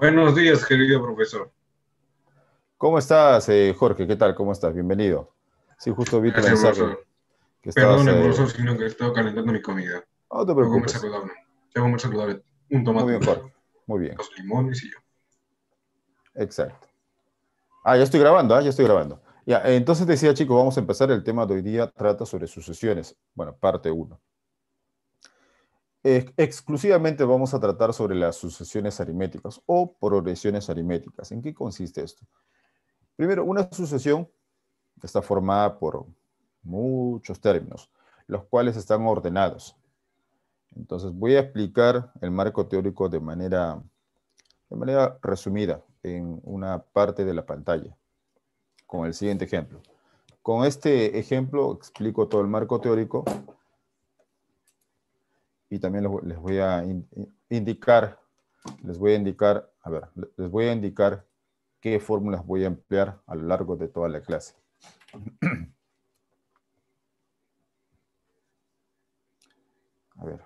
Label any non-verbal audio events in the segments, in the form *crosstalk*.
Buenos días, querido profesor. ¿Cómo estás, eh, Jorge? ¿Qué tal? ¿Cómo estás? Bienvenido. Sí, justo vi tu mensaje. Que Perdón, profesor, eh, sino que he estado calentando mi comida. No te preocupes. Ya saludable. Tengo muy saludable. Un tomate. Muy bien, Jorge. Muy bien. Los limones y yo. Exacto. Ah, ya estoy grabando, ¿eh? ya estoy grabando. Ya, entonces decía, chicos, vamos a empezar el tema de hoy día, trata sobre sucesiones. Bueno, parte uno exclusivamente vamos a tratar sobre las sucesiones aritméticas o progresiones aritméticas. ¿En qué consiste esto? Primero, una sucesión está formada por muchos términos, los cuales están ordenados. Entonces, voy a explicar el marco teórico de manera resumida en una parte de la pantalla, con el siguiente ejemplo. Con este ejemplo explico todo el marco teórico y también les voy a indicar, les voy a indicar, a ver, les voy a indicar qué fórmulas voy a emplear a lo largo de toda la clase. *clears throat* A ver.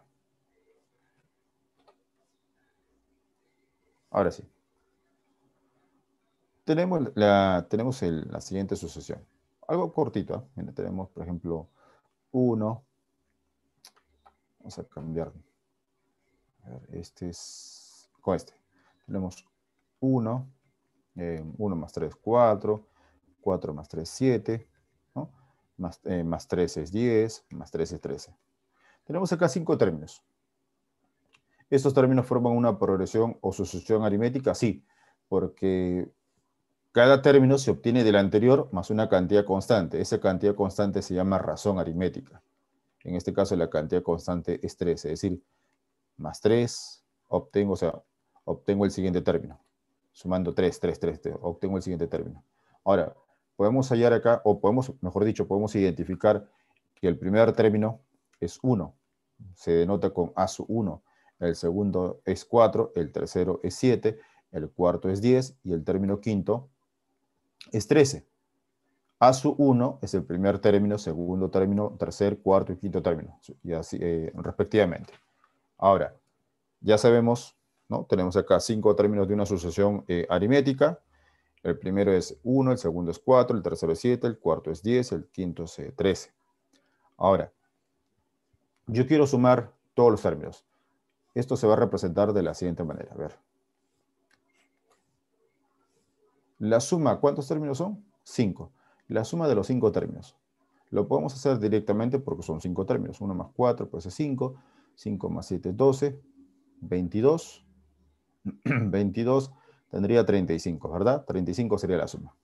Ahora sí. Tenemos la, tenemos la siguiente sucesión. Algo cortito. ¿eh? tenemos, por ejemplo, 1, Vamos a cambiar. A ver, este es con este. Tenemos 1, 1 eh, más 3, 4, 4 más 3, 7, más, eh, más 3 es 10, más 3 es 13. Tenemos acá 5 términos. ¿Estos términos forman una progresión o sucesión aritmética? Sí, porque cada término se obtiene del anterior más una cantidad constante. Esa cantidad constante se llama razón aritmética. En este caso, la cantidad constante es 3, es decir, más 3, obtengo, o sea, obtengo el siguiente término. Sumando 3, 3, 3, obtengo el siguiente término. Ahora, podemos hallar acá, o podemos, mejor dicho, podemos identificar que el primer término es 1. Se denota con A 1. El segundo es 4, el tercero es 7, el cuarto es 10 y el término quinto es 13. A su 1 es el primer término, segundo término, tercer, cuarto y quinto término, y así, eh, respectivamente. Ahora, ya sabemos, ¿no? tenemos acá cinco términos de una sucesión eh, aritmética. El primero es 1, el segundo es 4, el tercero es 7, el cuarto es 10, el quinto es 13. Eh, Ahora, yo quiero sumar todos los términos. Esto se va a representar de la siguiente manera. A ver. La suma, ¿cuántos términos son? 5 la suma de los cinco términos. Lo podemos hacer directamente porque son cinco términos. 1 más 4 pues es 5, 5 más 7 es 12, 22, 22 tendría 35, ¿verdad? 35 sería la suma.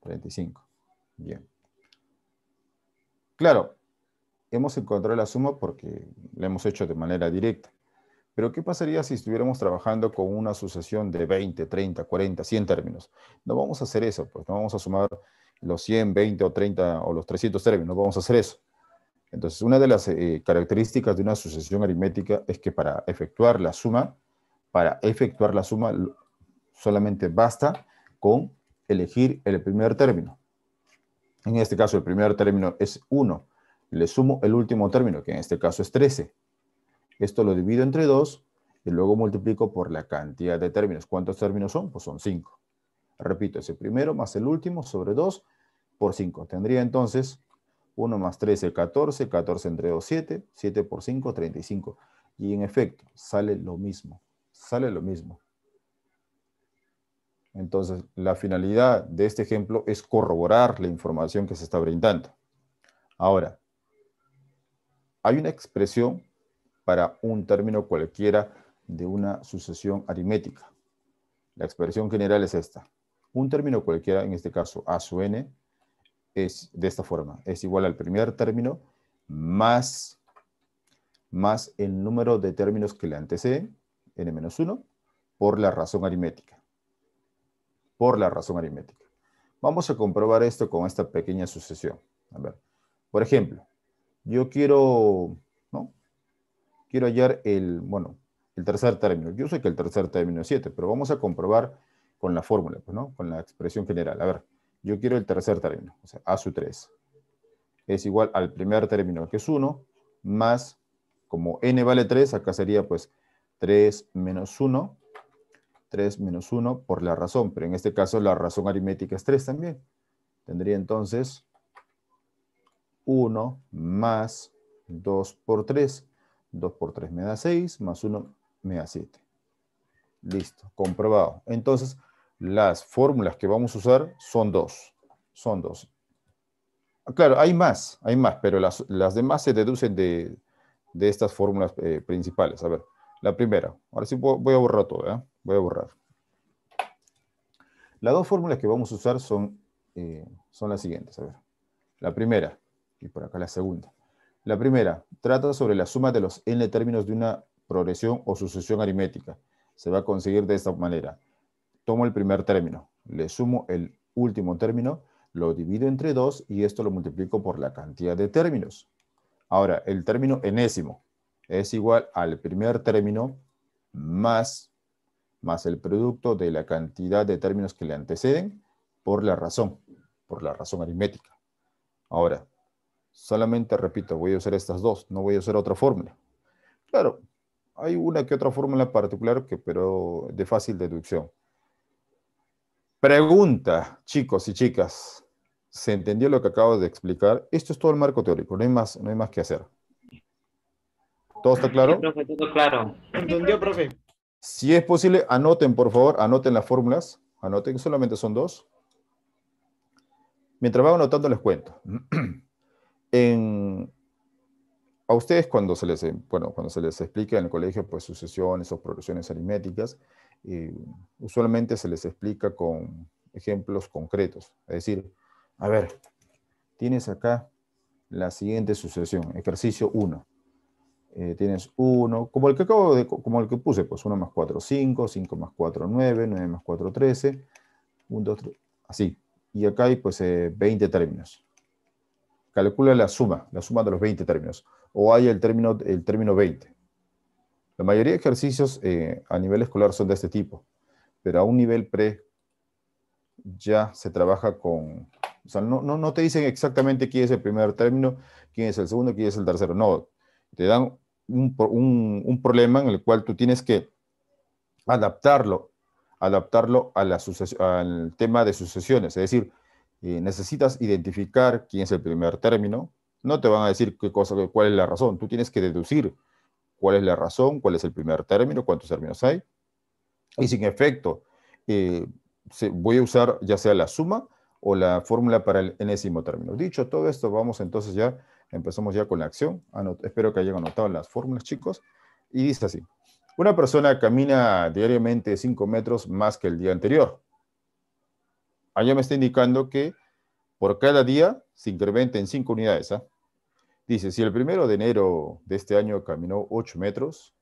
35, bien. Claro, hemos encontrado la suma porque la hemos hecho de manera directa. Pero ¿qué pasaría si estuviéramos trabajando con una sucesión de 20, 30, 40, 100 términos? No vamos a hacer eso, pues no vamos a sumar los 100, 20 o 30 o los 300 términos, no vamos a hacer eso. Entonces, una de las eh, características de una sucesión aritmética es que para efectuar la suma, para efectuar la suma solamente basta con elegir el primer término. En este caso, el primer término es 1. Le sumo el último término, que en este caso es 13 esto lo divido entre 2 y luego multiplico por la cantidad de términos. ¿Cuántos términos son? Pues son 5. Repito, ese primero más el último sobre 2 por 5. Tendría entonces 1 más 13, 14, 14 entre 2, 7, 7 por 5, 35. Y en efecto, sale lo mismo, sale lo mismo. Entonces, la finalidad de este ejemplo es corroborar la información que se está brindando. Ahora, hay una expresión para un término cualquiera de una sucesión aritmética. La expresión general es esta. Un término cualquiera, en este caso a su n, es de esta forma. Es igual al primer término más, más el número de términos que le anteceden, n-1, menos por la razón aritmética. Por la razón aritmética. Vamos a comprobar esto con esta pequeña sucesión. A ver, por ejemplo, yo quiero quiero hallar el, bueno, el tercer término. Yo sé que el tercer término es 7, pero vamos a comprobar con la fórmula, pues, ¿no? Con la expresión general. A ver, yo quiero el tercer término, o sea, A su 3. Es igual al primer término, que es 1, más, como n vale 3, acá sería pues 3 menos 1, 3 menos 1 por la razón, pero en este caso la razón aritmética es 3 también. Tendría entonces 1 más 2 por 3, 2 por 3 me da 6, más 1 me da 7. Listo, comprobado. Entonces, las fórmulas que vamos a usar son dos. Son dos. Claro, hay más, hay más, pero las, demás se deducen de, estas fórmulas eh, principales. A ver, la primera. Ahora sí voy a borrar todo, ¿eh? Voy a borrar. Las dos fórmulas que vamos a usar son, eh, son las siguientes. A ver, la primera y por acá la segunda. La primera, trata sobre la suma de los n términos de una progresión o sucesión aritmética. Se va a conseguir de esta manera. Tomo el primer término, le sumo el último término, lo divido entre dos y esto lo multiplico por la cantidad de términos. Ahora, el término enésimo es igual al primer término más, más el producto de la cantidad de términos que le anteceden por la razón, por la razón aritmética. Ahora, Solamente, repito, voy a usar estas dos, no voy a usar otra fórmula. Claro, hay una que otra fórmula particular, que, pero de fácil deducción. Pregunta, chicos y chicas. ¿Se entendió lo que acabo de explicar? Esto es todo el marco teórico, no hay más, no hay más que hacer. ¿Todo está claro? todo claro. Entendió, profe. Si es posible, anoten, por favor, anoten las fórmulas. Anoten, solamente son dos. Mientras van anotando, les cuento. *clears throat* a ustedes cuando se les, eh, bueno, cuando se les explica en el colegio pues, sucesiones o progresiones aritméticas, eh, usualmente se les explica con ejemplos concretos. Es decir, a ver, tienes acá la siguiente sucesión, ejercicio 1. Eh, tienes 1, como el que como el que puse, pues 1 más 4, 5, 5 más 4, 9, 9 más 4, 13, 1, 2, 3, así. Y acá hay pues 20 términos calcula la suma, la suma de los 20 términos, o hay el término, el término 20. La mayoría de ejercicios eh, a nivel escolar son de este tipo, pero a un nivel pre ya se trabaja con... O sea, no, te dicen exactamente quién es el primer término, quién es el segundo, quién es el tercero. No, te dan un, problema en el cual tú tienes que adaptarlo, adaptarlo al tema de sucesiones. Es decir, necesitas identificar quién es el primer término. No te van a decir qué cosa, cuál es la razón. Tú tienes que deducir cuál es la razón, cuál es el primer término, cuántos términos hay. Y sin efecto, eh, voy a usar ya sea la suma o la fórmula para el enésimo término. Dicho todo esto, vamos entonces ya, empezamos ya con la acción. espero que hayan anotado las fórmulas, chicos. Y dice así, una persona camina diariamente 5 metros más que el día anterior. Allá me está indicando que por cada día se incrementa en 5 unidades. ¿ah? Dice, si el primero de enero de este año caminó 8 metros,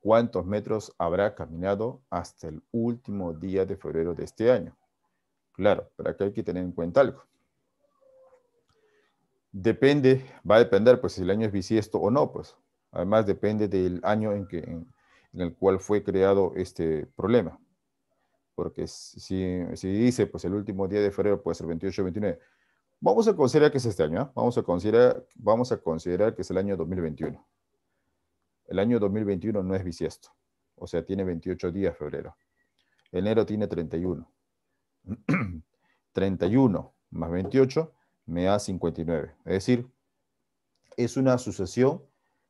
¿cuántos metros habrá caminado hasta el último día de febrero de este año? Claro, pero aquí hay que tener en cuenta algo. Depende, va a depender, pues, si el año es bisiesto o no, pues. Además, depende del año en el cual fue creado este problema porque si, dice, pues el último día de febrero puede ser 28 o 29, vamos a considerar que es este año, ¿ah? vamos, a considerar, vamos a considerar que es el año 2021. El año 2021 no es bisiesto, o sea, tiene 28 días febrero. Enero tiene 31. 31 *clears throat* más 28 me da 59. Es decir, es una sucesión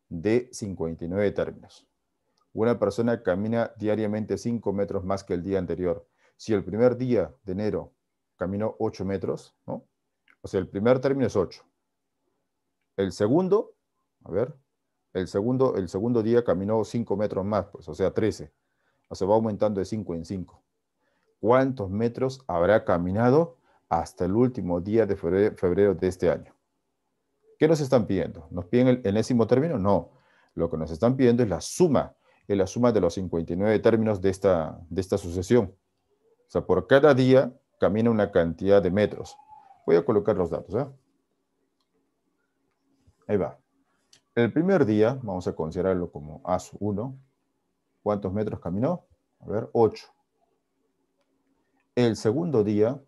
de 59 términos. Una persona camina diariamente 5 metros más que el día anterior. Si el primer día de enero caminó 8 metros, O sea, el primer término es 8. El segundo, a ver, el segundo, el segundo día caminó 5 metros más, pues, o sea, 13. O sea, va aumentando de 5 en 5. ¿Cuántos metros habrá caminado hasta el último día de febrero, febrero de este año? ¿Qué nos están pidiendo? ¿Nos piden el enésimo término? No. Lo que nos están pidiendo es la suma es la suma de los 59 términos de esta, de esta sucesión. O sea, por cada día camina una cantidad de metros. Voy a colocar los datos. ¿eh? Ahí va. El primer día, vamos a considerarlo como a 1 ¿Cuántos metros caminó? A ver, 8. El segundo día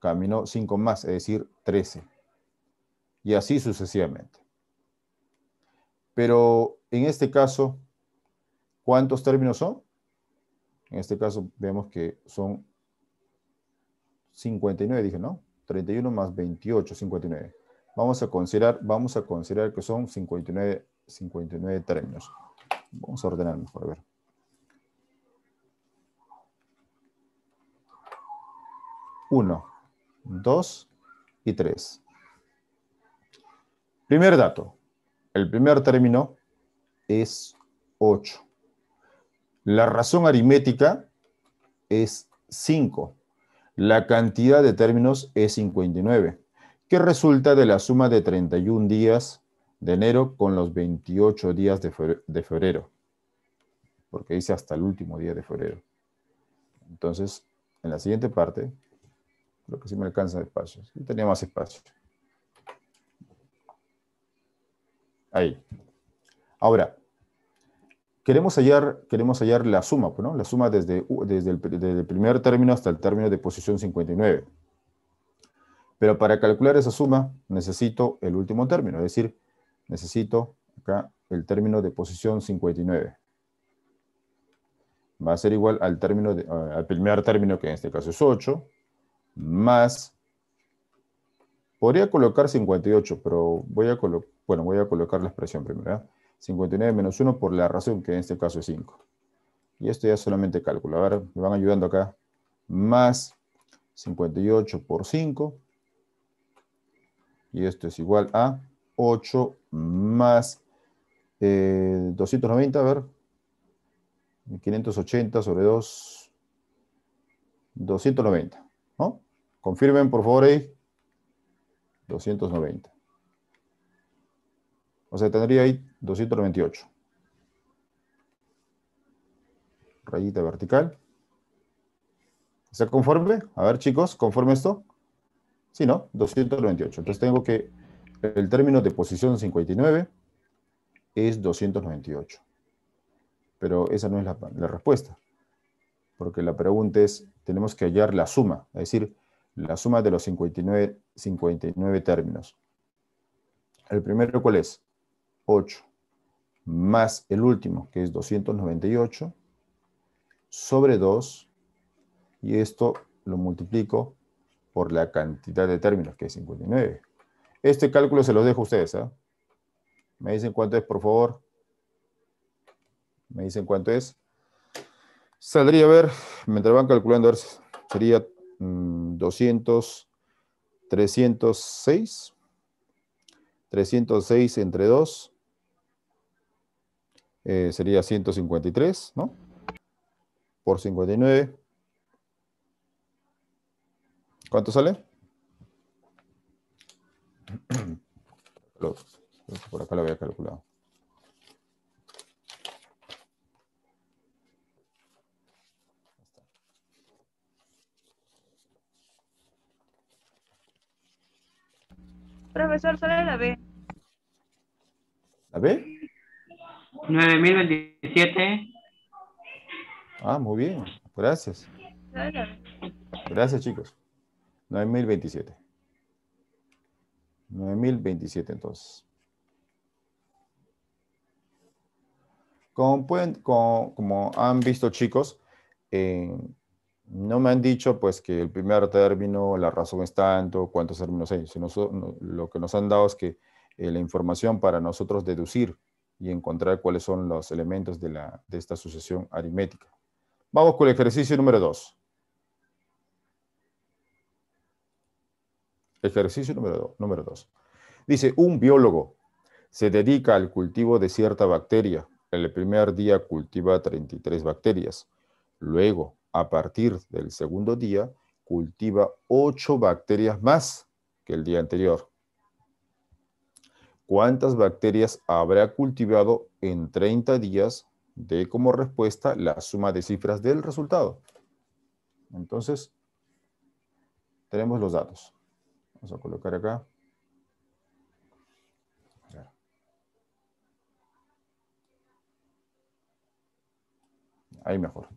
caminó 5 más, es decir, 13. Y así sucesivamente. Pero en este caso, ¿Cuántos términos son? En este caso vemos que son 59, dije, ¿no? 31 más 28, 59. Vamos a considerar, vamos a considerar que son 59, 59 términos. Vamos a ordenar mejor, a ver. 1, 2 y 3. Primer dato. El primer término es 8. La razón aritmética es 5. La cantidad de términos es 59, que resulta de la suma de 31 días de enero con los 28 días de febrero. Porque dice hasta el último día de febrero. Entonces, en la siguiente parte, creo que sí me alcanza espacio. tenía más espacio. Ahí. Ahora, queremos hallar, queremos hallar la suma, pues, ¿no? La suma desde, desde el, primer término hasta el término de posición 59. Pero para calcular esa suma necesito el último término, es decir, necesito acá el término de posición 59. Va a ser igual al, término eh, al primer término, que en este caso es 8, más... Podría colocar 58, pero voy a, bueno, voy a colocar la expresión primero. ¿eh? 59 menos 1 por la razón, que en este caso es 5. Y esto ya solamente cálculo. A ver, me van ayudando acá. Más 58 por 5. Y esto es igual a 8 más 290, eh, a ver. 580 sobre 2. 290, ¿no? Confirmen, por favor, ahí. 290. O sea, tendría ahí 298. Rayita vertical. ¿Está conforme? A ver, chicos, ¿conforme esto? Sí, ¿no? 298. Entonces tengo que el término de posición 59 es 298. Pero esa no es la, la respuesta. Porque la pregunta es, tenemos que hallar la suma, es decir, la suma de los 59, 59 términos. ¿El primero cuál es? 8 más el último, que es 298, sobre 2, y esto lo multiplico por la cantidad de términos, que es 59. Este cálculo se los dejo a ustedes. ¿ah? Me dicen cuánto es, por favor. Me dicen cuánto es. Saldría a ver, mientras van calculando, sería 200, 306. 306 entre 2 eh, sería 153, ¿no? Por 59. ¿Cuánto sale? *clears throat* Por acá lo había calculado. Profesor, sale la B. ¿La B? 9027. Ah, muy bien. Gracias. Gracias, chicos. 9027. 9027 entonces. Como, pueden, como, han visto chicos, eh, no me han dicho pues que el primer término, la razón es tanto, cuántos términos hay, lo que nos han dado es que eh, la información para nosotros deducir y encontrar cuáles son los elementos de, esta sucesión aritmética. Vamos con el ejercicio número 2. Ejercicio número 2. dos. Dice, un biólogo se dedica al cultivo de cierta bacteria. En El primer día cultiva 33 bacterias. Luego, a partir del segundo día, cultiva 8 bacterias más que el día anterior cuántas bacterias habrá cultivado en 30 días, de, como respuesta la suma de cifras del resultado. Entonces, tenemos los datos. Vamos a colocar acá. Ahí mejor.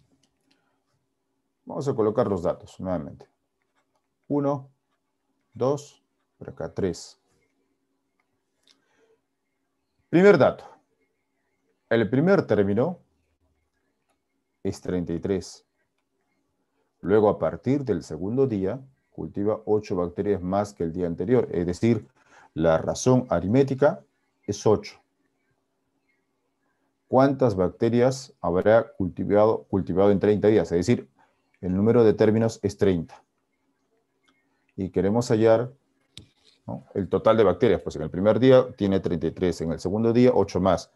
Vamos a colocar los datos nuevamente. Uno, dos, por acá tres. Primer dato. El primer término es 33. Luego, a partir del segundo día, cultiva 8 bacterias más que el día anterior. Es decir, la razón aritmética es 8. ¿Cuántas bacterias habrá cultivado, cultivado en 30 días? Es decir, el número de términos es 30. Y queremos hallar el total de bacterias, pues en el primer día tiene 33, en el segundo día 8 más.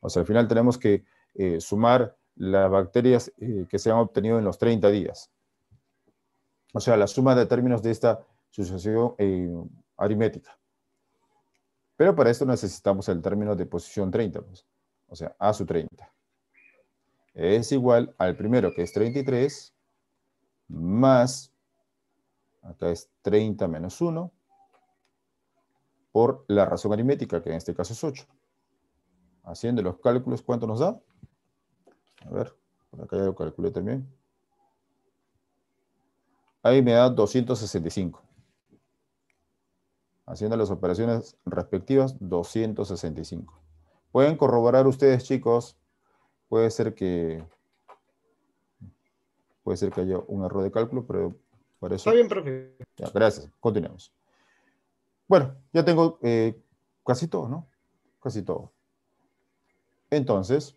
O sea, al final tenemos que eh, sumar las bacterias eh, que se han obtenido en los 30 días. O sea, la suma de términos de esta sucesión eh, aritmética. Pero para esto necesitamos el término de posición 30, pues. o sea, A su 30. Es igual al primero, que es 33, más, acá es 30 menos 1, por la razón aritmética, que en este caso es 8. Haciendo los cálculos, ¿cuánto nos da? A ver, por acá ya lo calculé también. Ahí me da 265. Haciendo las operaciones respectivas, 265. Pueden corroborar ustedes, chicos. Puede ser que... Puede ser que haya un error de cálculo, pero por eso... Está bien, profe. gracias. Continuamos. Bueno, ya tengo eh, casi todo, ¿no? Casi todo. Entonces,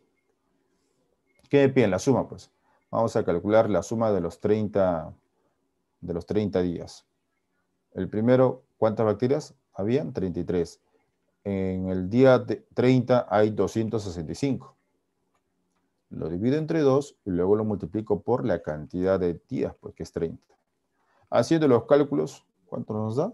¿qué me piden? La suma, pues. Vamos a calcular la suma de los 30, de los días. El primero, ¿cuántas bacterias habían? 33. En el día 30 hay 265. Lo divido entre dos y luego lo multiplico por la cantidad de días, pues que es 30. Haciendo los cálculos, ¿cuánto nos da?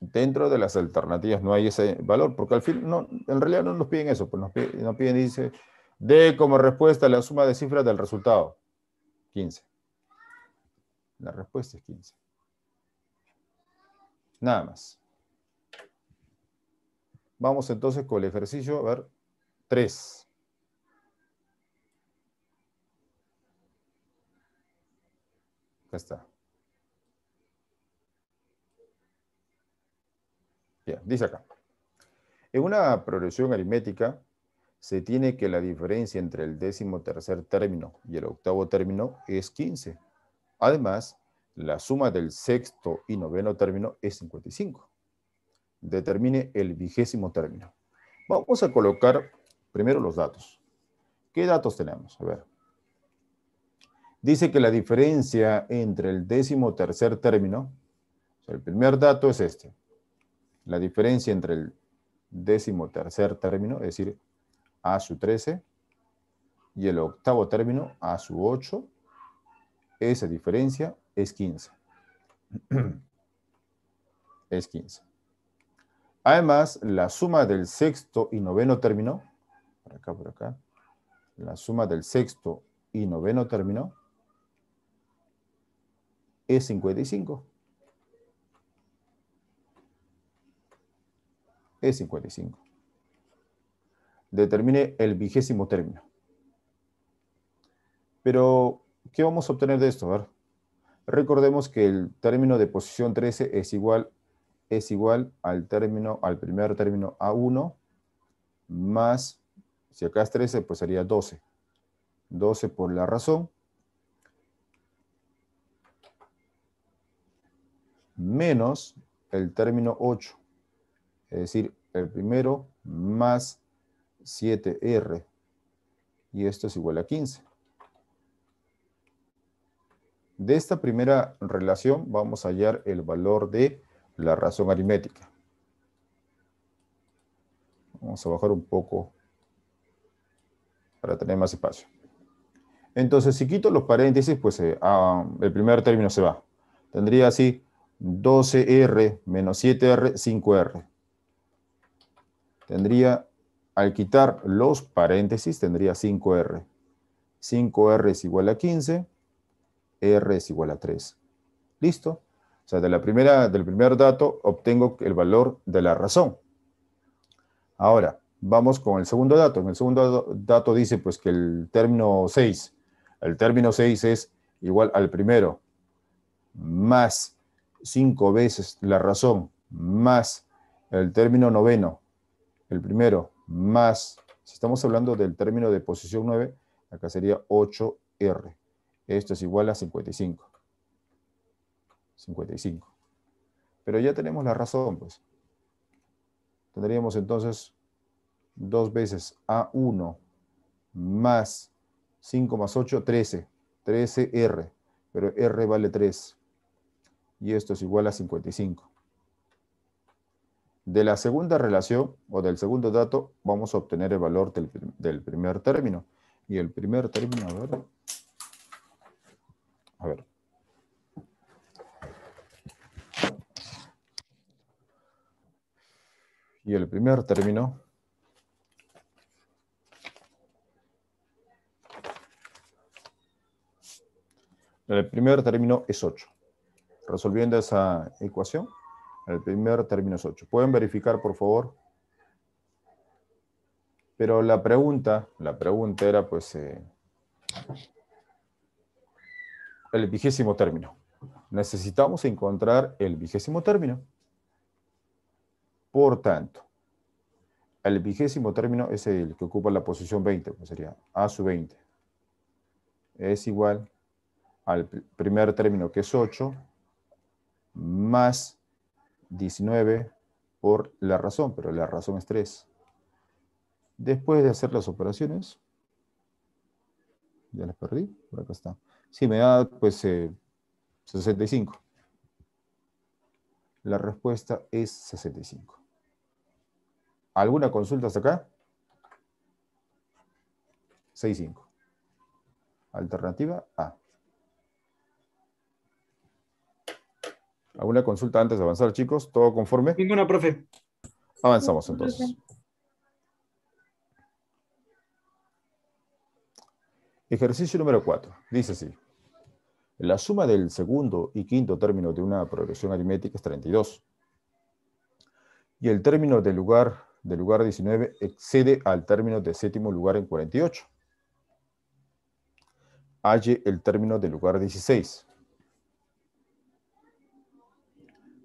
dentro de las alternativas no hay ese valor, porque al fin, no, en realidad no nos piden eso, pues nos piden, dice, dé como respuesta la suma de cifras del resultado, 15. La respuesta es 15. Nada más. Vamos entonces con el ejercicio, a ver, 3. Acá está. Bien, dice acá. En una progresión aritmética se tiene que la diferencia entre el décimo tercer término y el octavo término es 15. Además, la suma del sexto y noveno término es 55. Determine el vigésimo término. Vamos a colocar primero los datos. ¿Qué datos tenemos? A ver. Dice que la diferencia entre el décimo tercer término, el primer dato es este, la diferencia entre el décimo tercer término, es decir, a su 13, y el octavo término, a su 8, esa diferencia es 15. *clears throat* es 15. Además, la suma del sexto y noveno término, por acá, por acá, la suma del sexto y noveno término es 55. es 55. Determine el vigésimo término. Pero, ¿qué vamos a obtener de esto? A ver, recordemos que el término de posición 13 es igual, es igual al, término, al primer término A1 más, si acá es 13, pues sería 12. 12 por la razón. Menos el término 8 es decir, el primero más 7R. Y esto es igual a 15. De esta primera relación vamos a hallar el valor de la razón aritmética. Vamos a bajar un poco para tener más espacio. Entonces, si quito los paréntesis, pues eh, ah, el primer término se va. Tendría así 12R menos 7R, 5R tendría, al quitar los paréntesis, tendría 5R. 5R es igual a 15, R es igual a 3. ¿Listo? O sea, de la primera, del primer dato obtengo el valor de la razón. Ahora, vamos con el segundo dato. En el segundo dato dice pues que el término 6, el término 6 es igual al primero, más 5 veces la razón, más el término noveno, el primero más, si estamos hablando del término de posición 9, acá sería 8R. Esto es igual a 55. 55. Pero ya tenemos la razón, pues. Tendríamos entonces dos veces A1 más 5 más 8, 13. 13R. Pero R vale 3. Y esto es igual a 55. De la segunda relación o del segundo dato vamos a obtener el valor del, primer término. Y el primer término, A ver. Y el primer término El primer término es 8. Resolviendo esa ecuación, el primer término es 8. ¿Pueden verificar, por favor? Pero la pregunta, la pregunta era pues eh, el vigésimo término. Necesitamos encontrar el vigésimo término. Por tanto, el vigésimo término es el que ocupa la posición 20, pues sería A sub 20. Es igual al primer término que es 8 más 19 por la razón, pero la razón es 3. Después de hacer las operaciones, ya las perdí, por acá está. Sí, me da pues 65. Eh, la respuesta es 65. ¿Alguna consulta hasta acá? 65. Alternativa A. ¿Alguna consulta antes de avanzar, chicos? ¿Todo conforme? Ninguna, profe. Avanzamos entonces. Ejercicio número 4. Dice así. La suma del segundo y quinto término de una progresión aritmética es 32. Y el término del lugar, del lugar 19 excede al término de séptimo lugar en 48. Halle el término del lugar 16.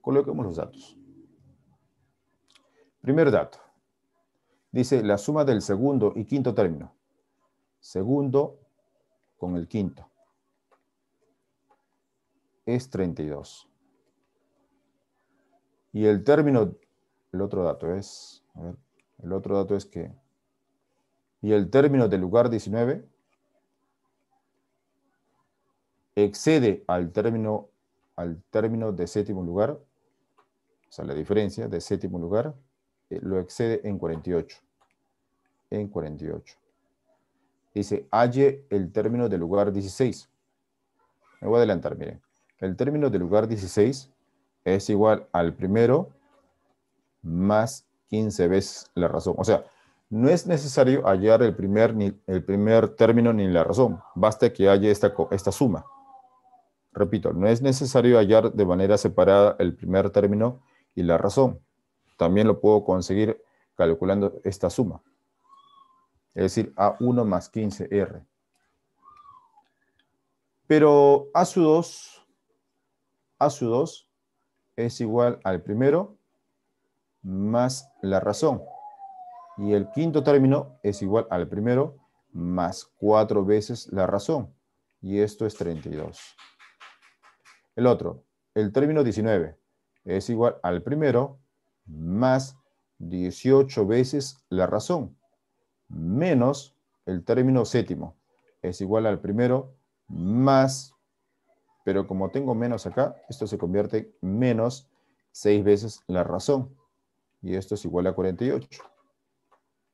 Coloquemos los datos. Primer dato. Dice la suma del segundo y quinto término. Segundo con el quinto. Es 32. Y el término, el otro dato es, a ver, el otro dato es que, y el término del lugar 19 excede al término, al término de séptimo lugar o sea, la diferencia de séptimo lugar eh, lo excede en 48. En 48. Dice, halle el término del lugar 16. Me voy a adelantar, miren. El término del lugar 16 es igual al primero más 15 veces la razón. O sea, no es necesario hallar el primer, el primer término ni la razón. Basta que halle esta, esta suma. Repito, no es necesario hallar de manera separada el primer término y la razón. También lo puedo conseguir calculando esta suma. Es decir, A1 más 15R. Pero A 2, A 2 es igual al primero más la razón. Y el quinto término es igual al primero más cuatro veces la razón. Y esto es 32. El otro, el término 19 es igual al primero más 18 veces la razón, menos el término séptimo, es igual al primero más, pero como tengo menos acá, esto se convierte en menos 6 veces la razón, y esto es igual a 48,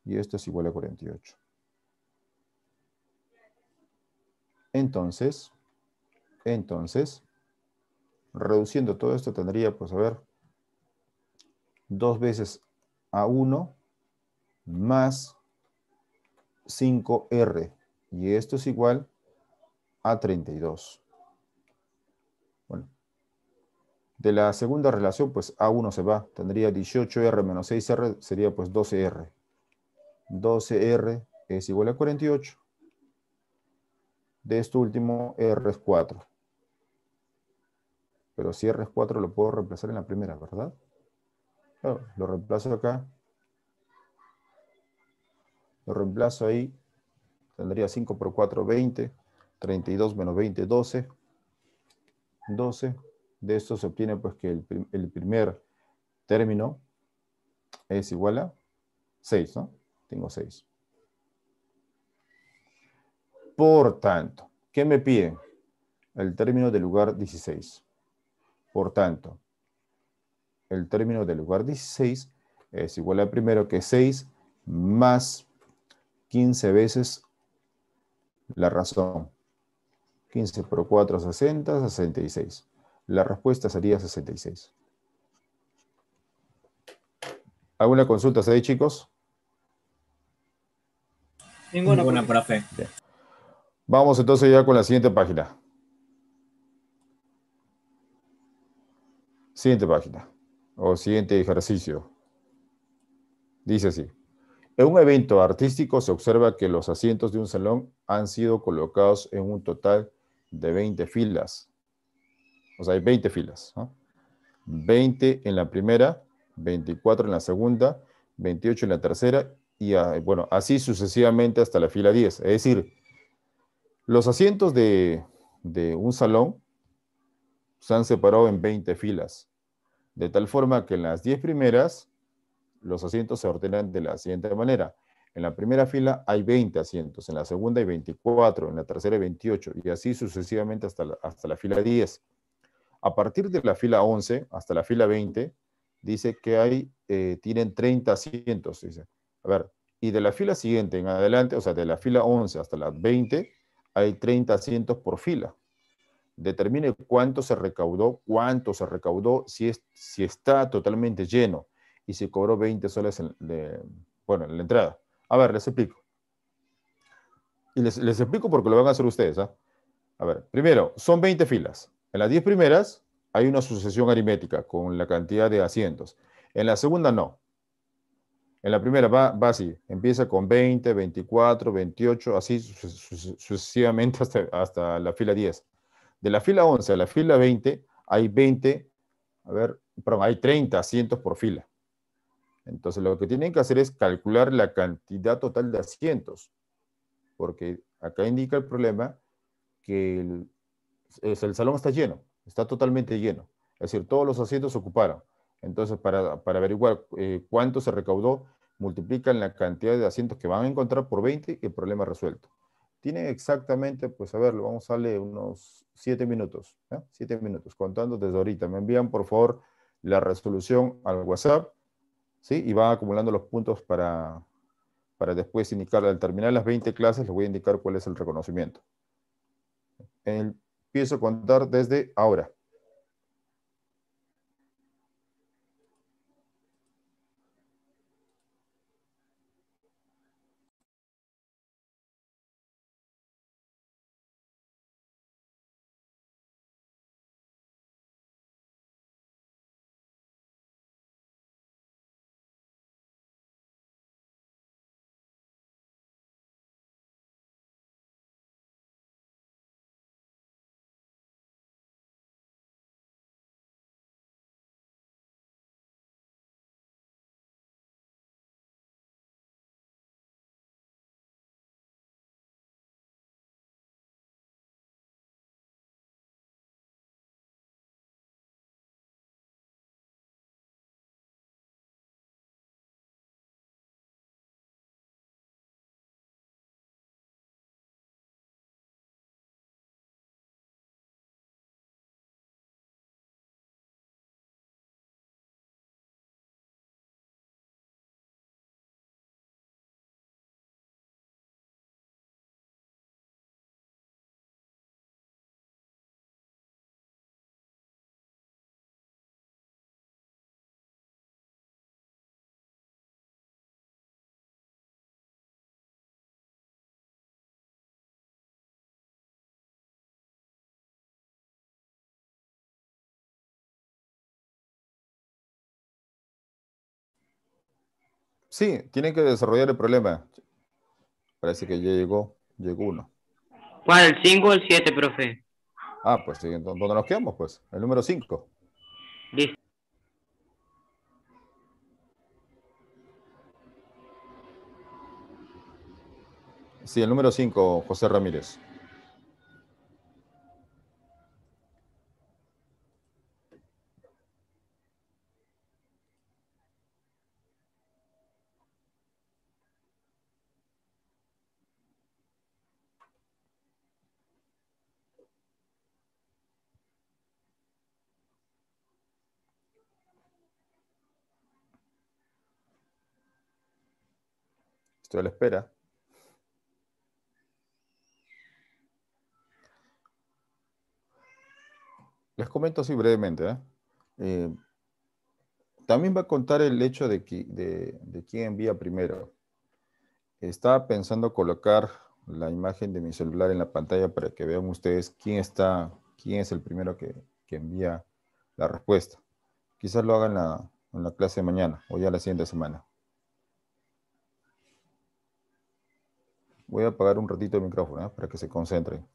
y esto es igual a 48. Entonces, entonces, reduciendo todo esto tendría, pues a ver, 2 veces A1 más 5R. Y esto es igual a 32. Bueno, de la segunda relación, pues A1 se va. Tendría 18R menos 6R, sería pues 12R. 12R es igual a 48. De esto último, R es 4. Pero si R es 4 lo puedo reemplazar en la primera, ¿verdad? lo reemplazo acá. Lo reemplazo ahí. Tendría 5 por 4, 20. 32 menos 20, 12. 12. De esto se obtiene pues que el, el primer término es igual a 6, ¿no? Tengo 6. Por tanto, ¿qué me piden? El término del lugar 16. Por tanto, el término del lugar 16 es igual a primero que 6 más 15 veces la razón. 15 por 4, 60, 66. La respuesta sería 66. ¿Alguna consulta se chicos? Ninguna, Ninguna profe. Vamos entonces ya con la siguiente página. Siguiente página o siguiente ejercicio. Dice así. En un evento artístico se observa que los asientos de un salón han sido colocados en un total de 20 filas. O sea, hay 20 filas. 20 en la primera, 24 en la segunda, 28 en la tercera y ah, bueno, así sucesivamente hasta la fila 10. Es decir, los asientos de un salón se han separado en 20 filas, de tal forma que en las 10 primeras los asientos se ordenan de la siguiente manera. En la primera fila hay 20 asientos, en la segunda hay 24, en la tercera hay 28 y así sucesivamente hasta la, hasta la fila 10. A partir de la fila 11 hasta la fila 20, dice que hay, eh, tienen 30 asientos. Dice. A ver, y de la fila siguiente en adelante, o sea, de la fila 11 hasta la 20, hay 30 asientos por fila determine cuánto se recaudó, cuánto se recaudó, si, si está totalmente lleno y se cobró 20 soles en, bueno, la entrada. A ver, les explico. Y les, explico porque lo van a hacer ustedes. ¿ah? A ver, primero, son 20 filas. En las 10 primeras hay una sucesión aritmética con la cantidad de asientos. En la segunda no. En la primera va, va así, empieza con 20, 24, 28, así sucesivamente hasta, hasta la fila 10. De la fila 11 a la fila 20 hay 20, a ver, hay 30 asientos por fila. Entonces lo que tienen que hacer es calcular la cantidad total de asientos, porque acá indica el problema que el, el salón está lleno, está totalmente lleno, es decir, todos los asientos se ocuparon. Entonces, para, averiguar eh, cuánto se recaudó, multiplican la cantidad de asientos que van a encontrar por 20 y el problema resuelto. Tiene exactamente, pues a ver, lo vamos a darle unos siete minutos, siete minutos, contando desde ahorita. Me envían, por favor, la resolución al WhatsApp, ¿sí? Y va acumulando los puntos para, para después indicar, al terminar las 20 clases, les voy a indicar cuál es el reconocimiento. empiezo a contar desde ahora. Sí, tienen que desarrollar el problema. Parece que ya llegó, llegó uno. ¿Cuál? ¿El 5 o el 7, profe? Ah, pues sí, entonces, ¿dónde nos quedamos? Pues el número 5. Sí, el número 5, José Ramírez. Estoy a la espera. Les comento así brevemente. ¿eh? Eh, también va a contar el hecho de, quién envía primero. Estaba pensando colocar la imagen de mi celular en la pantalla para que vean ustedes quién está, quién es el primero que, envía la respuesta. Quizás lo hagan la, en la clase de mañana o ya la siguiente semana. Voy a apagar un ratito el micrófono ¿eh? para que se concentren.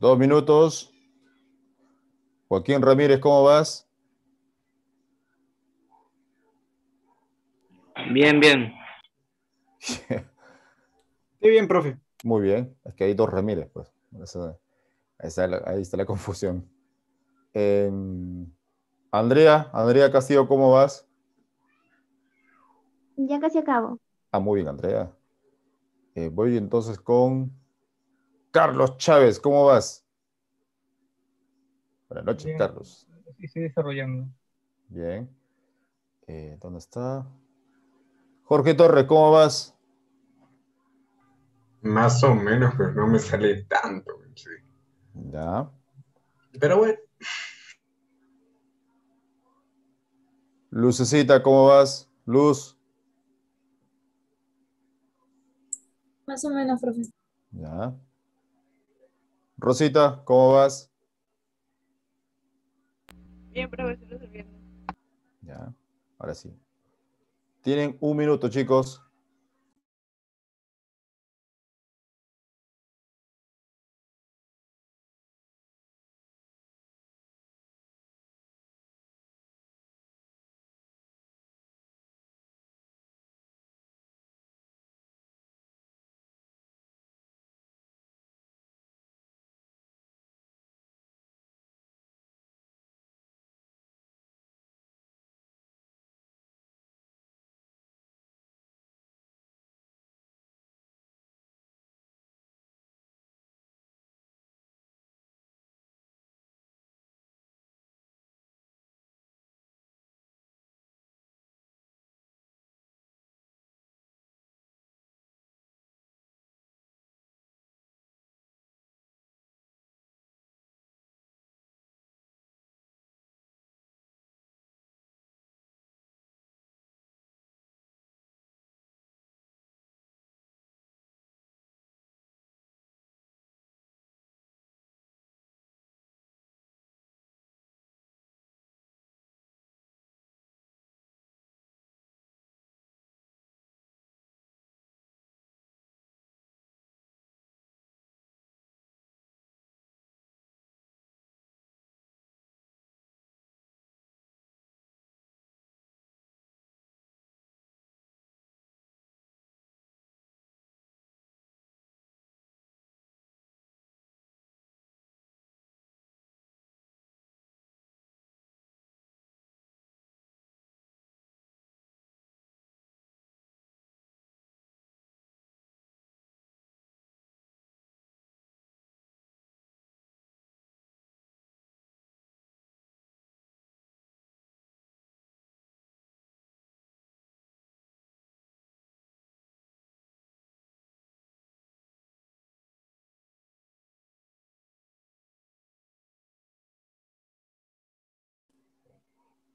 Dos minutos. Joaquín Ramírez, ¿cómo vas? Bien, bien. Muy bien, profe. Muy bien. Es que hay dos Ramírez, pues. ahí está la confusión. Em, Andrea, Andrea Castillo, ¿cómo vas? Ya casi acabo. Ah, muy bien, Andrea. Eh, voy entonces con Carlos Chávez, ¿cómo vas? Buenas noches, Carlos. Sí, estoy desarrollando. Bien. Eh, ¿Dónde está? Jorge Torres, ¿cómo vas? Más o menos, pero no me sale tanto. Sí. Ya. Pero bueno. Lucecita, ¿cómo vas? Luz. Más o menos, profesor. Ya. Rosita, ¿cómo vas? Bien, profesor, viendo. Ya, ahora sí. Tienen un minuto, chicos.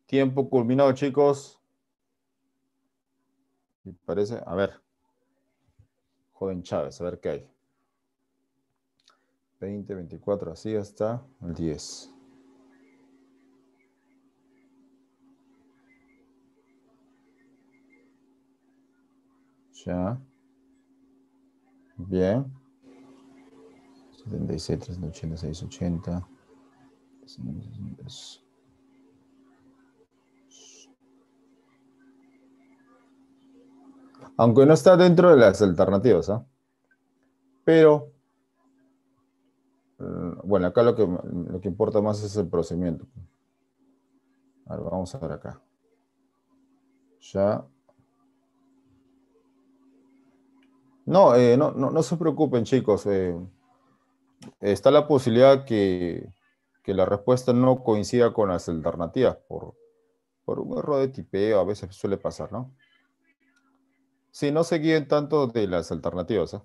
Tiempo culminado, chicos. Y parece, a ver. Joven Chávez, a ver qué hay. 20, 24, así hasta el 10. Ya. Bien. 76, 386, 80. Aunque no está dentro de las alternativas, ¿ah? Pero, eh, bueno, acá lo que, lo que importa más es el procedimiento. A vamos a ver acá. Ya. No, eh, no, no, se preocupen, chicos. Eh, está la posibilidad que, la respuesta no coincida con las alternativas por, por un error de tipeo, a veces suele pasar, ¿no? Sí, no se guíen tanto de las alternativas. ¿eh?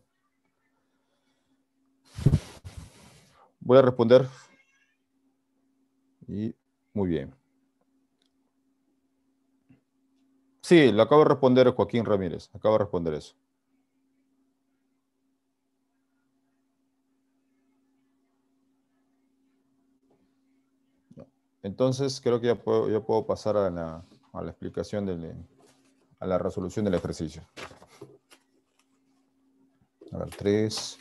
Voy a responder. Y muy bien. Sí, lo acabo de responder Joaquín Ramírez. Acabo de responder eso. Entonces creo que ya puedo, pasar a la, a la explicación del, a la resolución del ejercicio. A ver, 3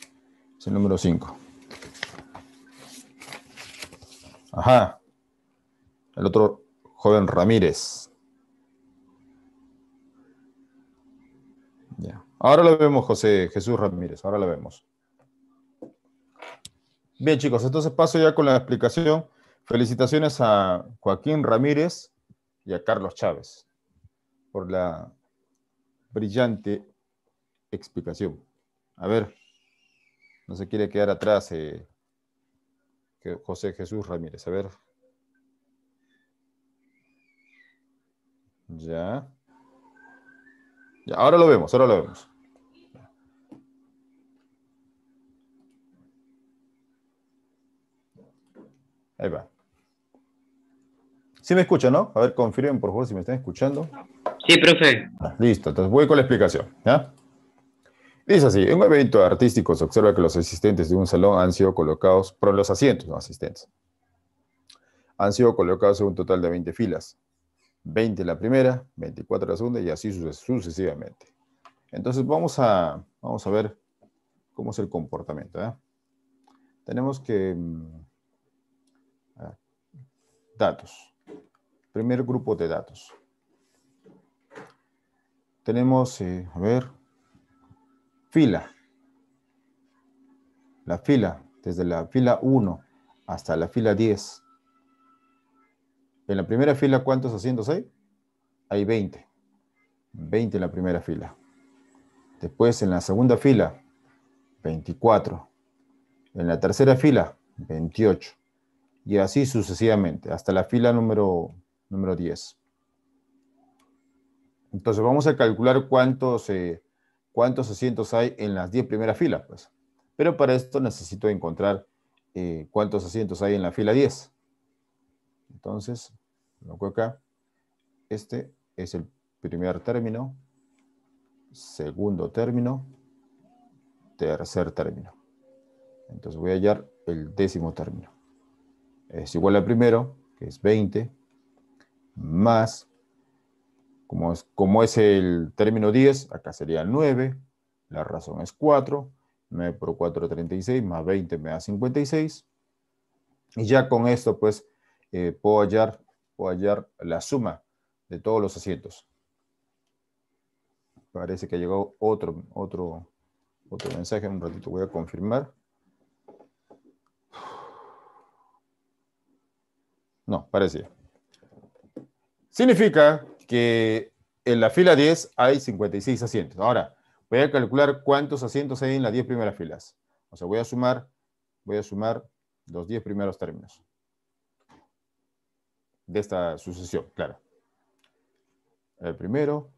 es el número 5. Ajá. El otro joven Ramírez. Ya. Ahora lo vemos, José Jesús Ramírez. Ahora lo vemos. Bien, chicos, entonces paso ya con la explicación. Felicitaciones a Joaquín Ramírez y a Carlos Chávez por la brillante explicación. A ver, no se quiere quedar atrás eh, José Jesús Ramírez. A ver. Ya. Ya, ahora lo vemos, ahora lo vemos. Ahí va. ¿Sí me escuchan, no? A ver, confirmen por favor si me están escuchando. Sí, profe. Ah, listo, entonces voy con la explicación. ¿ya? Dice así, en un evento artístico se observa que los asistentes de un salón han sido colocados, por los asientos, no asistentes, han sido colocados en un total de 20 filas. 20 la primera, 24 la segunda y así sucesivamente. Entonces vamos a, vamos a ver cómo es el comportamiento. Tenemos que... Mm, datos. Primer grupo de datos tenemos, eh, a ver, fila. La fila, desde la fila 1 hasta la fila 10. En la primera fila, ¿cuántos asientos hay? Hay 20. 20 en la primera fila. Después, en la segunda fila, 24. En la tercera fila, 28. Y así sucesivamente, hasta la fila número, número 10. Entonces vamos a calcular cuántos, eh, cuántos asientos hay en las 10 primeras filas. Pues. Pero para esto necesito encontrar eh, cuántos asientos hay en la fila 10. Entonces, lo acá. Este es el primer término, segundo término, tercer término. Entonces voy a hallar el décimo término. Es igual al primero, que es 20, más como es, el término 10, acá sería el 9, la razón es 4, 9 por 4 es 36, más 20 me da 56. Y ya con esto, pues, eh, puedo, hallar, hallar la suma de todos los asientos. Parece que ha otro, otro, otro mensaje, un ratito voy a confirmar. No, parecía. Significa que en la fila 10 hay 56 asientos. Ahora, voy a calcular cuántos asientos hay en las 10 primeras filas. O sea, voy a sumar, voy a sumar los 10 primeros términos de esta sucesión, claro. El primero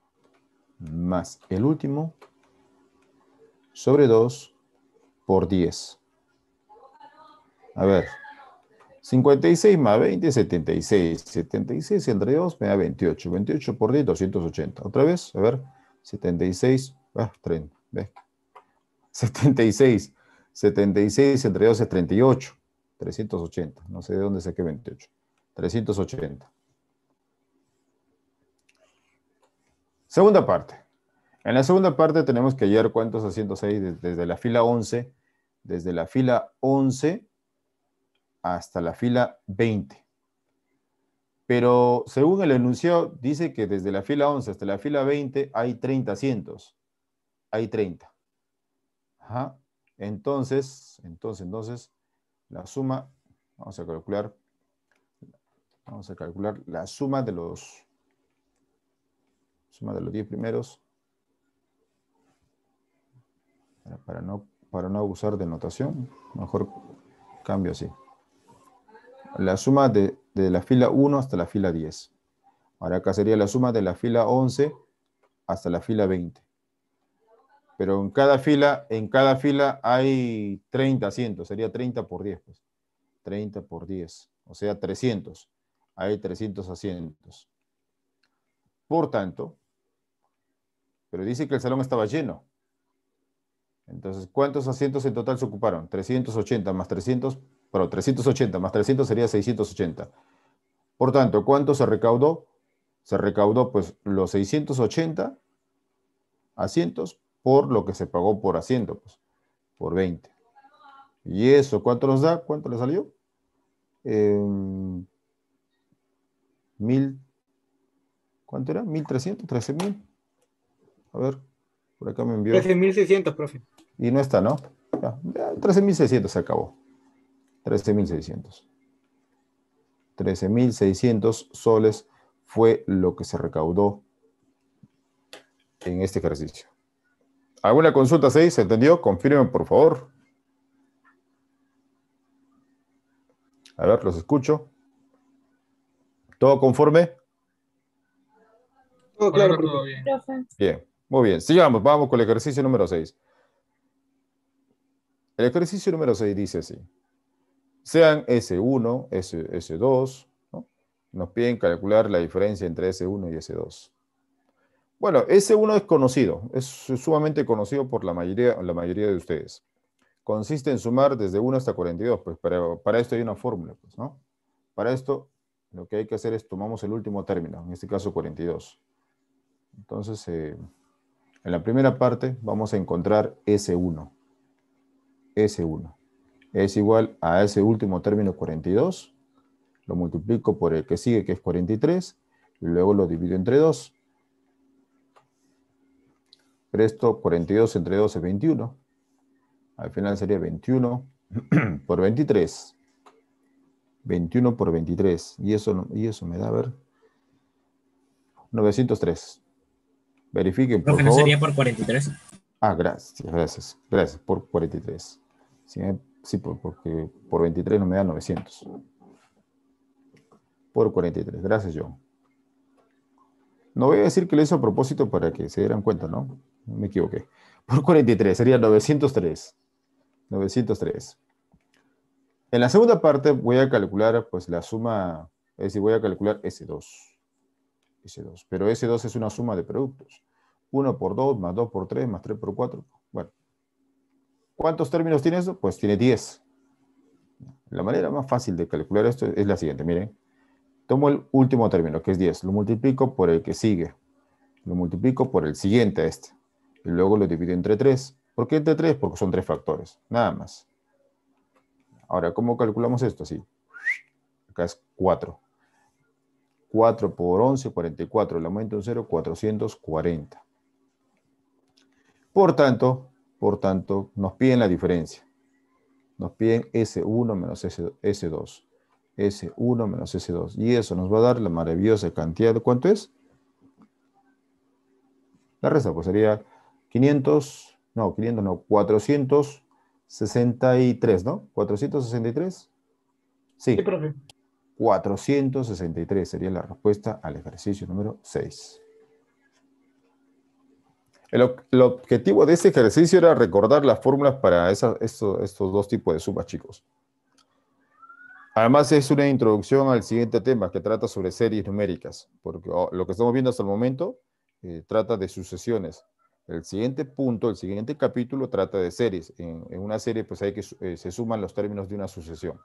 más el último sobre 2 por 10. A ver, 56 más 20 es 76. 76 entre 2 me da 28. 28 por 10, 280. Otra vez, a ver. 76, 30, 76. 76 entre 2 es 38. 380. No sé de dónde saqué 28. 380. Segunda parte. En la segunda parte tenemos que hallar cuántos asientos hay desde la fila 11. Desde la fila 11 hasta la fila 20. Pero según el enunciado, dice que desde la fila 11 hasta la fila 20 hay 30 asientos. Hay 30. Entonces, entonces, entonces, la suma, vamos a calcular, vamos a calcular la suma de los, suma de los 10 primeros, para, no, para no abusar de notación, mejor cambio así la suma de, la fila 1 hasta la fila 10. Ahora acá sería la suma de la fila 11 hasta la fila 20. Pero en cada fila, en cada fila hay 30 asientos, sería 30 por 10. Pues. 30 por 10, o sea 300. Hay 300 asientos. Por tanto, pero dice que el salón estaba lleno. Entonces, ¿cuántos asientos en total se ocuparon? 380 más 300, pero 380 más 300 sería 680. Por tanto, ¿cuánto se recaudó? Se recaudó pues los 680 asientos por lo que se pagó por asiento, pues, por 20. ¿Y eso cuánto nos da? ¿Cuánto le salió? Eh, mil, ¿Cuánto era? ¿1300? ¿13.000? A ver, por acá me envió. 13.600, profe. Y no está, ¿no? 13.600 se acabó. 13.600. 13.600 soles fue lo que se recaudó en este ejercicio. ¿Alguna consulta, 6? ¿Se entendió? Confirmen, por favor. A ver, los escucho. ¿Todo conforme? Todo claro, todo bien. Bien, muy bien. Sigamos, vamos con el ejercicio número 6. El ejercicio número 6 dice así sean S1, S, 2 Nos piden calcular la diferencia entre S1 y S2. Bueno, S1 es conocido, es sumamente conocido por la mayoría, la mayoría de ustedes. Consiste en sumar desde 1 hasta 42, pues para, esto hay una fórmula, pues, ¿no? Para esto lo que hay que hacer es tomamos el último término, en este caso 42. Entonces, eh, en la primera parte vamos a encontrar S1. S1 es igual a ese último término 42, lo multiplico por el que sigue, que es 43, luego lo divido entre 2. Presto 42 entre 2 es 21. Al final sería 21 *clears throat* por 23. 21 por 23. Y eso, y eso me da, a ver, 903. Verifiquen, por no favor. ¿no sería por 43? Ah, gracias, gracias, gracias, por 43. Si Sí, pues, porque por 23 no me da 900. Por 43. Gracias, John. No voy a decir que lo hizo a propósito para que se dieran cuenta, ¿no? Me equivoqué. Por 43, sería 903. 903. En la segunda parte voy a calcular pues la suma, es decir, voy a calcular S2. S2. Pero S2 es una suma de productos. 1 por 2, más 2 por 3, más 3 por 4, ¿Cuántos términos tiene eso? Pues tiene 10. La manera más fácil de calcular esto es la siguiente, miren. Tomo el último término, que es 10, lo multiplico por el que sigue, lo multiplico por el siguiente a este, y luego lo divido entre 3. ¿Por qué entre 3? Porque son tres factores, nada más. Ahora, ¿cómo calculamos esto? Así, acá es 4. 4 por 11, 44, le aumento un 0, 440. Por tanto, por tanto, nos piden la diferencia. Nos piden S1 menos S2. S1 menos S2. Y eso nos va a dar la maravillosa cantidad de cuánto es. La resta pues sería 500, no, 500 no, 463, ¿no? 463. Sí. sí profe. 463 sería la respuesta al ejercicio número 6. El, objetivo de este ejercicio era recordar las fórmulas para estos, dos tipos de sumas, chicos. Además es una introducción al siguiente tema que trata sobre series numéricas, porque oh, lo que estamos viendo hasta el momento eh, trata de sucesiones. El siguiente punto, el siguiente capítulo trata de series. En, una serie pues hay que eh, se suman los términos de una sucesión.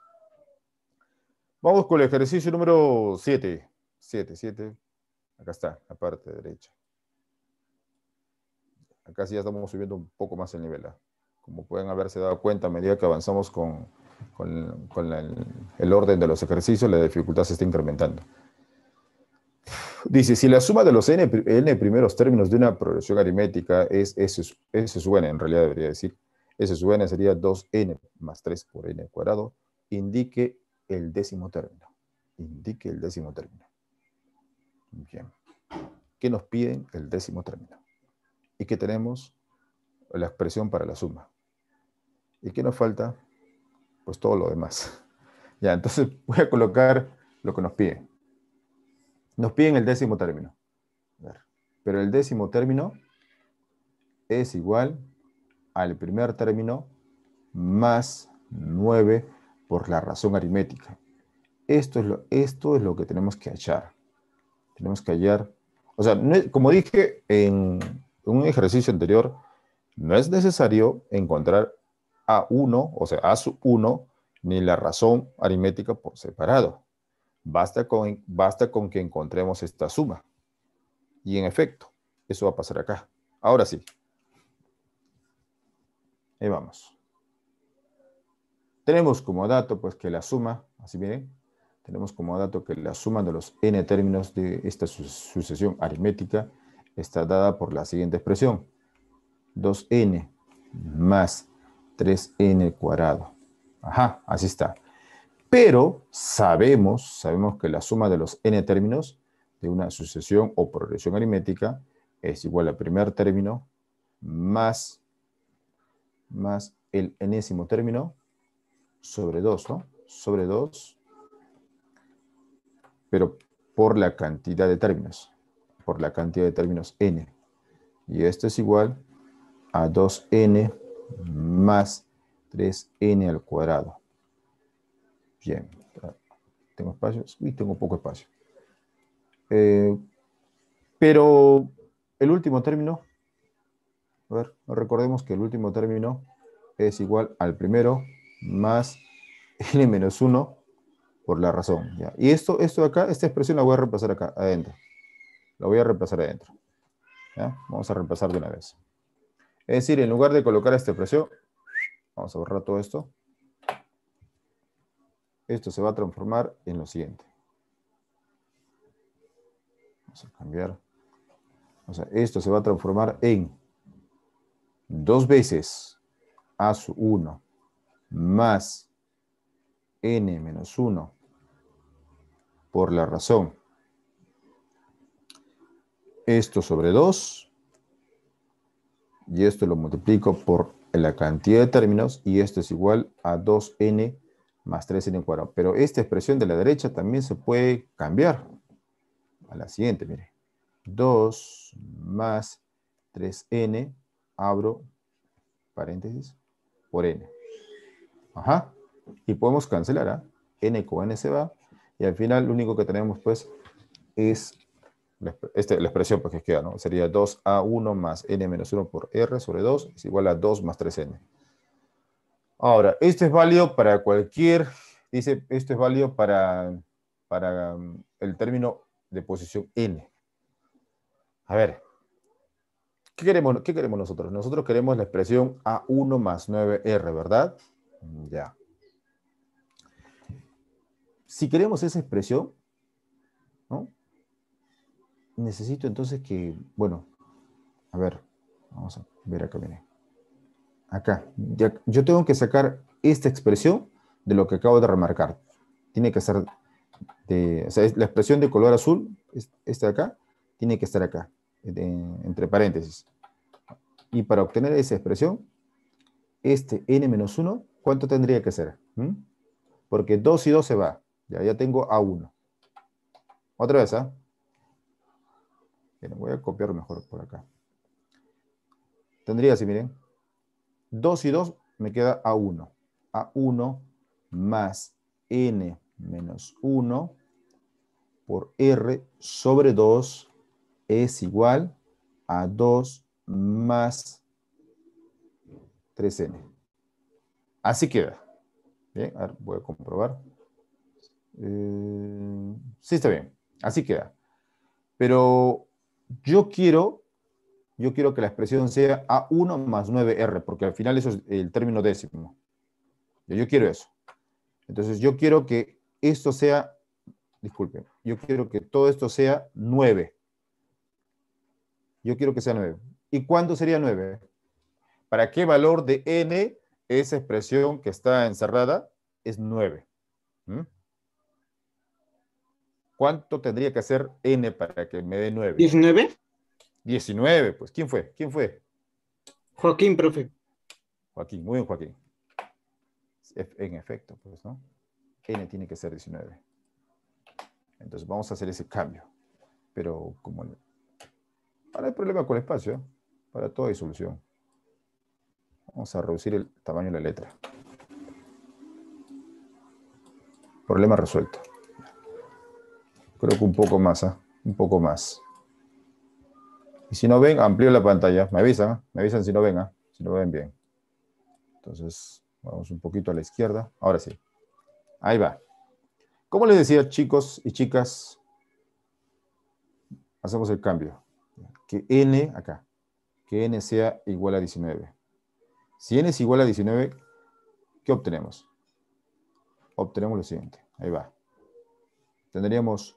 Vamos con el ejercicio número 7. 7, 7. Acá está, la parte derecha acá sí ya estamos subiendo un poco más el nivel. ¿ah? Como pueden haberse dado cuenta, a medida que avanzamos con, el, orden de los ejercicios, la dificultad se está incrementando. Dice, si la suma de los n, primeros términos de una progresión aritmética es S, S sub n, en realidad debería decir, S sub n sería 2n más 3 por n cuadrado, indique el décimo término. Indique el décimo término. Bien. ¿Qué nos piden el décimo término? y que tenemos la expresión para la suma. ¿Y qué nos falta? Pues todo lo demás. *laughs* Ya, entonces *laughs* voy a colocar lo que nos piden. Nos piden el décimo término. Pero el décimo término es igual al primer término más 9 por la razón aritmética. Esto es lo, esto es lo que tenemos que hallar. Tenemos que hallar, o sea, como dije en, un ejercicio anterior, no es necesario encontrar A1, o sea, A su 1, ni la razón aritmética por separado. Basta con, basta con que encontremos esta suma. Y en efecto, eso va a pasar acá. Ahora sí. Ahí vamos. Tenemos como dato, pues, que la suma, así miren, tenemos como dato que la suma de los n términos de esta sucesión aritmética está dada por la siguiente expresión. 2n más 3n cuadrado. Ajá, así está. Pero sabemos, sabemos que la suma de los n términos de una sucesión o progresión aritmética es igual al primer término más, más el enésimo término sobre 2, ¿no? Sobre 2, pero por la cantidad de términos por la cantidad de términos n. Y esto es igual a 2n más 3n al cuadrado. Bien. ¿Tengo espacio? Y tengo poco espacio. Eh, pero el último término, a ver, recordemos que el último término es igual al primero más n menos 1 por la razón. Y esto, esto de acá, esta expresión la voy a repasar acá adentro. Lo voy a reemplazar adentro. Vamos a reemplazar de una vez. Es decir, en lugar de colocar este precio, vamos a borrar todo esto. Esto se va a transformar en lo siguiente. Vamos a cambiar. O sea, esto se va a transformar en dos veces a su 1 más n menos 1 por la razón esto sobre 2. Y esto lo multiplico por la cantidad de términos. Y esto es igual a 2n más 3n cuadrado. Pero esta expresión de la derecha también se puede cambiar. A la siguiente, mire. 2 más 3n, abro paréntesis, por n. Ajá. Y podemos cancelar, ¿ah? n con n se va. Y al final lo único que tenemos, pues, es este, la, expresión pues, que queda, ¿no? Sería 2A1 más N menos 1 por R sobre 2 es igual a 2 más 3N. Ahora, esto es válido para cualquier, dice, esto es válido para, para mm, el término de posición N. A ver, ¿qué queremos, ¿qué queremos nosotros? Nosotros queremos la expresión A1 más 9R, ¿verdad? Mm, ya. Si queremos esa expresión, ¿no? necesito entonces que, bueno, a ver, vamos a ver acá viene. Acá, yo tengo que sacar esta expresión de lo que acabo de remarcar. Tiene que ser, o sea, la expresión de color azul, esta de acá, tiene que estar acá, entre paréntesis. Y para obtener esa expresión, este n-1, ¿cuánto tendría que ser? ¿Mm? Porque 2 y 2 se va. Ya, ya tengo A1. Otra vez, ¿ah? voy a copiar mejor por acá. Tendría así, miren. 2 y 2 me queda A1. A1 más N menos 1 por R sobre 2 es igual a 2 más 3N. Así queda. Bien, a ver, voy a comprobar. Eh, sí, está bien. Así queda. Pero yo quiero, yo quiero que la expresión sea A1 más 9R, porque al final eso es el término décimo. Yo quiero eso. Entonces yo quiero que esto sea, disculpen, yo quiero que todo esto sea 9. Yo quiero que sea 9. ¿Y cuándo sería 9? ¿Para qué valor de n esa expresión que está encerrada es 9? ¿Cuánto tendría que hacer n para que me dé 9? 19. 19, pues. ¿Quién fue? ¿Quién fue? Joaquín, profe. Joaquín, muy bien, Joaquín. En efecto, pues, ¿no? n tiene que ser 19. Entonces vamos a hacer ese cambio. Pero como... El... hay problema con el espacio, ¿eh? Para hay solución. Vamos a reducir el tamaño de la letra. Problema resuelto. Creo que un poco más, ¿ah? un poco más. Y si no ven, amplío la pantalla. Me avisan, ¿ah? me avisan si no ven, ¿ah? si no ven bien. Entonces, vamos un poquito a la izquierda. Ahora sí. Ahí va. Como les decía, chicos y chicas, hacemos el cambio. Que n, acá, que n sea igual a 19. Si n es igual a 19, ¿qué obtenemos? Obtenemos lo siguiente. Ahí va. Tendríamos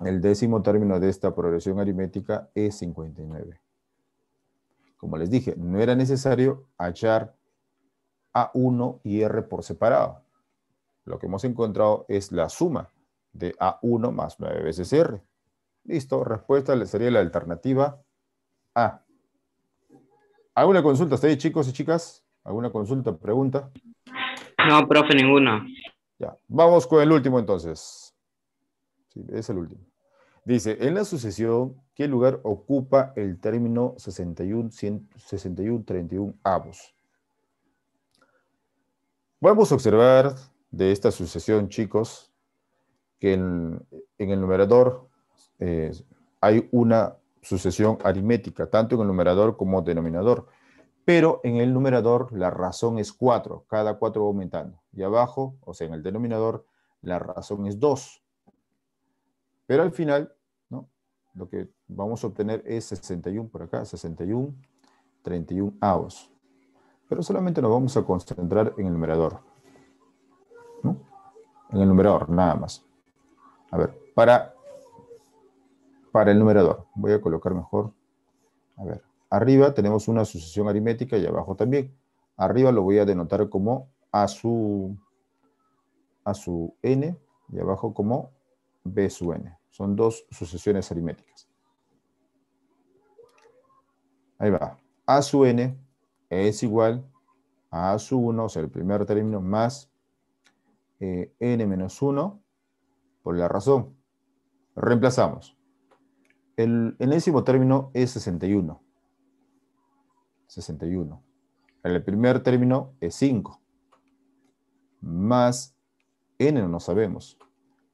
El décimo término de esta progresión aritmética es 59. Como les dije, no era necesario hallar A1 y R por separado. Lo que hemos encontrado es la suma de A1 más 9 veces R. Listo, respuesta sería la alternativa A. ¿Alguna consulta chicos y chicas? ¿Alguna consulta, pregunta? No, profe, ninguna. Ya, vamos con el último entonces es el último. Dice, en la sucesión, ¿qué lugar ocupa el término 61, 31 avos? Vamos a observar de esta sucesión, chicos, que en, el numerador eh, hay una sucesión aritmética, tanto en el numerador como denominador. Pero en el numerador la razón es 4, cada 4 va aumentando. Y abajo, o sea, en el denominador, la razón es 2. Pero al final, ¿no? lo que vamos a obtener es 61 por acá, 61, 31 avos. Pero solamente nos vamos a concentrar en el numerador. ¿no? En el numerador, nada más. A ver, para, para el numerador, voy a colocar mejor. A ver, arriba tenemos una sucesión aritmética y abajo también. Arriba lo voy a denotar como a su, a su n y abajo como B sub n. Son dos sucesiones aritméticas. Ahí va. A sub n es igual a A sub 1, o sea, el primer término, más eh, n menos 1 por la razón. Reemplazamos. El enésimo término es 61. 61. El primer término es 5. Más n no sabemos.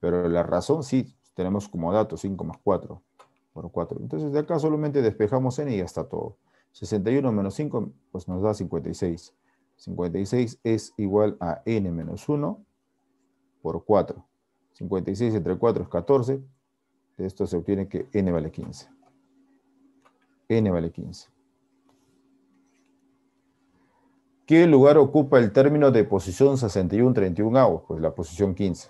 Pero la razón sí, tenemos como dato 5 más 4 por 4. Entonces de acá solamente despejamos n y ya está todo. 61 menos 5 pues nos da 56. 56 es igual a n menos 1 por 4. 56 entre 4 es 14. De esto se obtiene que n vale 15. n vale 15. ¿Qué lugar ocupa el término de posición 61-31 agua? Pues la posición 15.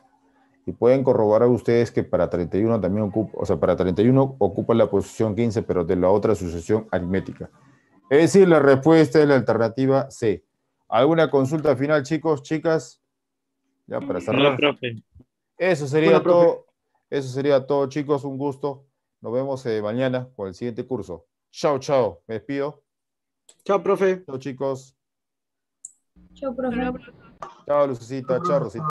Y pueden corroborar ustedes que para 31 también ocupa, o sea, para 31 ocupa la posición 15, pero de la otra sucesión aritmética. Es decir, la respuesta es la alternativa C. ¿Alguna consulta final, chicos, chicas? Ya para cerrar. Eso sería todo. Eso sería todo, chicos. Un gusto. Nos vemos eh, mañana con el siguiente curso. Chao, chao. Me despido. Chao, profe. Chao, chicos. Chao, profe. Chao, Lucita. Chao, Rosita.